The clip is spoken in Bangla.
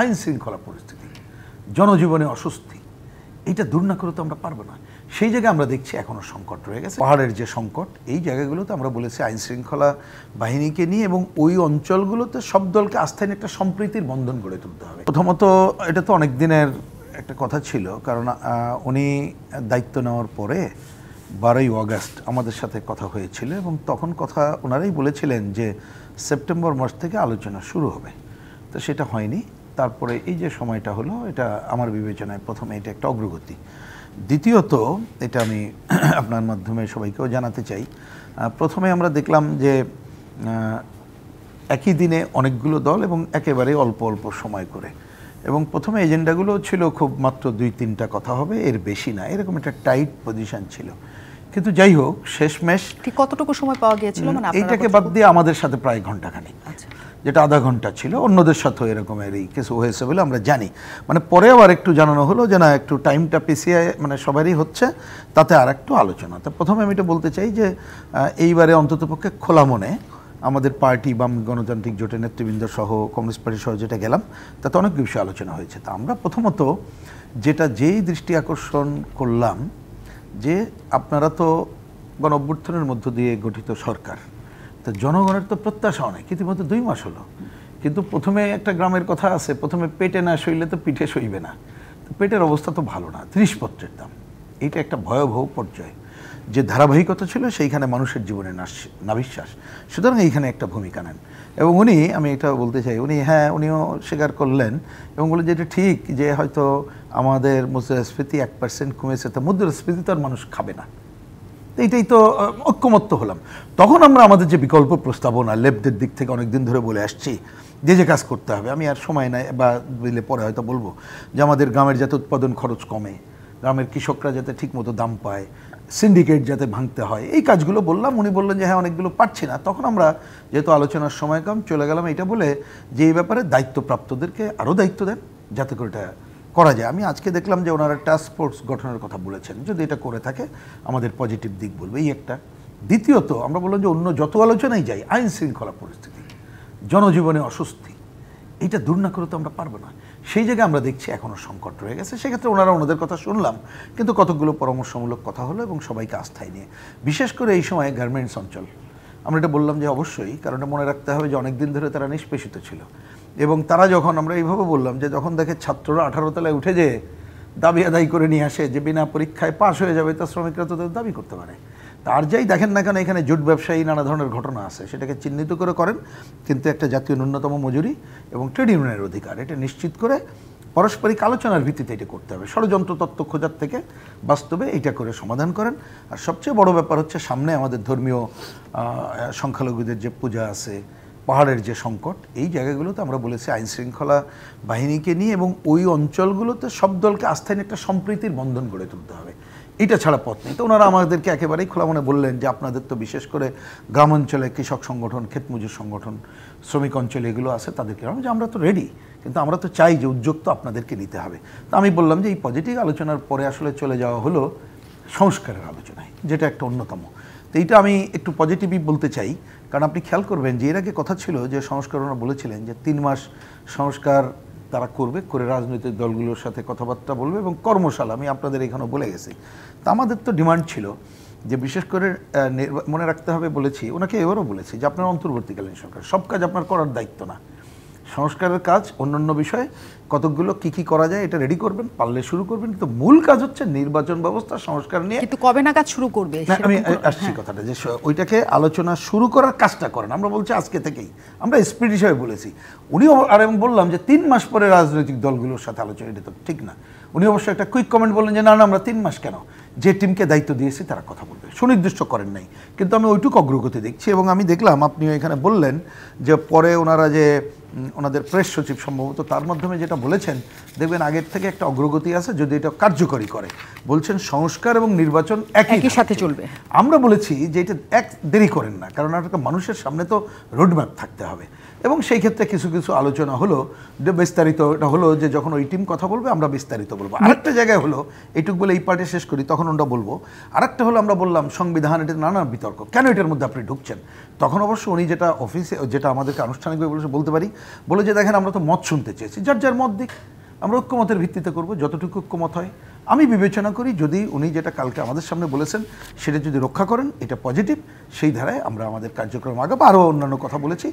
আইন শৃঙ্খলা পরিস্থিতি জনজীবনে অস্বস্তি এটা দূর না করে তো আমরা পারবো না সেই জায়গায় আমরা দেখছি এখনও সংকট রয়ে গেছে পাহাড়ের যে সংকট এই জায়গাগুলোতে আমরা বলেছি আইন শৃঙ্খলা বাহিনীকে নিয়ে এবং ওই অঞ্চলগুলোতে সব দলকে আস্থায় একটা সম্প্রীতির বন্ধন গড়ে তুলতে হবে প্রথমত এটা তো অনেক দিনের একটা কথা ছিল কারণ উনি দায়িত্ব নেওয়ার পরে বারোই অগাস্ট আমাদের সাথে কথা হয়েছিল এবং তখন কথা ওনারাই বলেছিলেন যে সেপ্টেম্বর মাস থেকে আলোচনা শুরু হবে তো সেটা হয়নি তারপরে এই যে সময়টা হলো এটা আমার বিবেচনায় প্রথমে এটা একটা অগ্রগতি দ্বিতীয়ত এটা আমি আপনার মাধ্যমে সবাইকেও জানাতে চাই প্রথমে আমরা দেখলাম যে একই দিনে অনেকগুলো দল এবং একেবারে অল্প অল্প সময় করে এবং প্রথমে এজেন্ডাগুলো ছিল খুব মাত্র দুই তিনটা কথা হবে এর বেশি না এরকম একটা টাইট পজিশন ছিল কিন্তু যাই হোক শেষমেশ ঠিক কতটুকু সময় পাওয়া গিয়েছিল মানে এইটাকে বাদ দিয়ে আমাদের সাথে প্রায় ঘন্টাখানি আচ্ছা যেটা আধা ঘন্টা ছিল অন্যদের সাথেও এরকম এই কেস হয়েছে বলে আমরা জানি মানে পরে আবার একটু জানানো হলো যে না একটু টাইমটা পিসিআই মানে সবারই হচ্ছে তাতে আর একটু আলোচনা তা প্রথমে আমি এটা বলতে চাই যে এইবারে অন্ততপক্ষে খোলা মনে আমাদের পার্টি বাম গণতান্ত্রিক জোটের নেতৃবৃন্দ সহ কমিউনিস্ট পার্টি সহ যেটা গেলাম তাতে অনেক বিষয়ে আলোচনা হয়েছে তা আমরা প্রথমত যেটা যেই দৃষ্টি আকর্ষণ করলাম যে আপনারা তো গণ অভ্যুত্থানের মধ্য দিয়ে গঠিত সরকার তা জনগণের তো প্রত্যাশা অনেক ইতিমধ্যে দুই মাস হলো কিন্তু প্রথমে একটা গ্রামের কথা আছে প্রথমে পেটে না সইলে তো পিঠে সইবে না পেটের অবস্থা তো ভালো না জিনিসপত্রের দাম এটা একটা ভয়াবহ পর্যায় যে ধারাবাহিকতা ছিল সেইখানে মানুষের জীবনে নাবিশ্বাস সুতরাং এইখানে একটা ভূমিকা নেন এবং উনি আমি এটা বলতে চাই উনি হ্যাঁ উনিও স্বীকার করলেন এবং বলে যে এটা ঠিক যে হয়তো আমাদের মুদ্রাস্ফীতি এক পার্সেন্ট কমেছে তো মুদ্রাস্ফীতি তো আর মানুষ খাবে না এইটাই তো ঐক্যমত্য হলাম তখন আমরা আমাদের যে বিকল্প প্রস্তাবনা লেপদের দিক থেকে অনেকদিন ধরে বলে আসছি যে যে কাজ করতে হবে আমি আর সময় নাই বা দিলে পরে হয়তো বলবো যে আমাদের গ্রামের যাতে উৎপাদন খরচ কমে গ্রামের কৃষকরা যাতে ঠিকমতো দাম পায় সিন্ডিকেট যাতে ভাঙতে হয় এই কাজগুলো বললাম উনি বললেন যে হ্যাঁ অনেকগুলো পাচ্ছি না তখন আমরা যেহেতু আলোচনার সময় কম চলে গেলাম এটা বলে যে এই ব্যাপারে দায়িত্বপ্রাপ্তদেরকে আরও দায়িত্ব দেন যাতে করে এটা করা যায় আমি আজকে দেখলাম যে ওনারা টাস্ক ফোর্স গঠনের কথা বলেছেন যদি এটা করে থাকে আমাদের পজিটিভ দিক বলবে এই একটা দ্বিতীয়ত আমরা বললাম যে অন্য যত আলোচনাই যাই আইন শৃঙ্খলা পরিস্থিতি জনজীবনে অস্বস্তি এটা দূর না করে তো আমরা পারবো না সেই জায়গায় আমরা দেখছি এখনও সংকট রয়ে গেছে সেক্ষেত্রে ওনারা ওনাদের কথা শুনলাম কিন্তু কতগুলো পরামর্শমূলক কথা হলো এবং সবাইকে আস্থায় নিয়ে বিশেষ করে এই সময় গার্মেন্টস অঞ্চল আমরা এটা বললাম যে অবশ্যই কারণ মনে রাখতে হবে যে অনেকদিন ধরে তারা নিষ্পেষিত ছিল এবং তারা যখন আমরা এইভাবে বললাম যে যখন দেখে ছাত্ররা আঠারো তলায় উঠে যেয়ে দাবি আদায় করে নিয়ে আসে যে বিনা পরীক্ষায় পাশ হয়ে যাবে তা শ্রমিকরা তো তাদের দাবি করতে পারে তার যাই দেখেন না কেন এখানে জুট ব্যবসায়ী নানা ধরনের ঘটনা আছে সেটাকে চিহ্নিত করে করেন কিন্তু একটা জাতীয় ন্যূনতম মজুরি এবং ট্রেড ইউনিয়নের অধিকার এটা নিশ্চিত করে পারস্পরিক আলোচনার ভিত্তিতে এটা করতে হবে ষড়যন্ত্র তত্ত্ব খোঁজার থেকে বাস্তবে এটা করে সমাধান করেন আর সবচেয়ে বড় ব্যাপার হচ্ছে সামনে আমাদের ধর্মীয় সংখ্যালঘুদের যে পূজা আছে পাহাড়ের যে সংকট এই জায়গাগুলোতে আমরা বলেছি আইন শৃঙ্খলা বাহিনীকে নিয়ে এবং ওই অঞ্চলগুলোতে সব দলকে আস্থায় একটা সম্প্রীতির বন্ধন গড়ে তুলতে হবে এটা ছাড়া পথ নেই তো ওনারা আমাদেরকে একেবারেই খোলা মনে বললেন যে আপনাদের তো বিশেষ করে গ্রামাঞ্চলে কৃষক সংগঠন ক্ষেতমজুর সংগঠন শ্রমিক অঞ্চলে এগুলো আছে তাদেরকে যে আমরা তো রেডি কিন্তু আমরা তো চাই যে উদ্যোগ তো আপনাদেরকে নিতে হবে তা আমি বললাম যে এই পজিটিভ আলোচনার পরে আসলে চলে যাওয়া হলো সংস্কারের আলোচনায় যেটা একটা অন্যতম তো এইটা আমি একটু পজিটিভই বলতে চাই কারণ আপনি খেয়াল করবেন যে এর আগে কথা ছিল যে সংস্কার ওনারা বলেছিলেন যে তিন মাস সংস্কার তারা করবে করে রাজনৈতিক দলগুলোর সাথে কথাবার্তা বলবে এবং কর্মশালা আমি আপনাদের এখানেও বলে গেছি তা আমাদের তো ডিমান্ড ছিল যে বিশেষ করে মনে রাখতে হবে বলেছি ওনাকে এবারও বলেছি যে আপনার অন্তর্বর্তীকালীন সরকার সব কাজ আপনার করার দায়িত্ব না সংস্কারের কাজ অন্যান্য বিষয়ে কতকগুলো কি কি করা যায় এটা রেডি করবেন পারলে শুরু করবেন কিন্তু মূল কাজ হচ্ছে নির্বাচন ব্যবস্থা সংস্কার নিয়ে কিন্তু কবে না কাজ শুরু করবে আমি আসছি হ্যাঁ। কথাটা যে ওইটাকে আলোচনা শুরু করার কাজটা করেন আমরা বলছি আজকে থেকেই আমরা স্পিড হিসাবে বলেছি উনি আর আমি বললাম যে তিন মাস পরে রাজনৈতিক দলগুলোর সাথে আলোচনা এটা তো ঠিক না উনি অবশ্য একটা কুইক কমেন্ট বললেন যে না না আমরা তিন মাস কেন যে টিমকে দায়িত্ব দিয়েছি তারা কথা বলবে সুনির্দিষ্ট করেন নাই কিন্তু আমি ওইটুকু অগ্রগতি দেখছি এবং আমি দেখলাম আপনি এখানে বললেন যে পরে ওনারা যে ওনাদের প্রেস সচিব সম্ভবত তার মাধ্যমে যেটা বলেছেন দেখবেন আগের থেকে একটা অগ্রগতি আছে যদি এটা কার্যকরী করে বলছেন সংস্কার এবং নির্বাচন একই সাথে চলবে আমরা বলেছি যে এটা এক দেরি করেন না কারণ একটা মানুষের সামনে তো রোডম্যাপ থাকতে হবে এবং সেই ক্ষেত্রে কিছু কিছু আলোচনা হলো যে বিস্তারিত এটা হলো যে যখন ওই টিম কথা বলবে আমরা বিস্তারিত বলবো আরেকটা জায়গায় হলো এইটুক বলে এই পার্টে শেষ করি তখন ওটা বলবো আরেকটা হলো আমরা বললাম সংবিধান এটা নানা বিতর্ক কেন এটার মধ্যে আপনি ঢুকছেন তখন অবশ্য উনি যেটা অফিসে যেটা আমাদেরকে আনুষ্ঠানিকভাবে বলেছে বলতে পারি বলে যে দেখেন আমরা তো মত শুনতে চেয়েছি যার যার মত দিক আমরা ঐক্যমতের ভিত্তিতে করব যতটুকু ঐক্যমত হয় আমি বিবেচনা করি যদি উনি যেটা কালকে আমাদের সামনে বলেছেন সেটা যদি রক্ষা করেন এটা পজিটিভ সেই ধারায় আমরা আমাদের কার্যক্রম আগে আরও অন্যান্য কথা বলেছি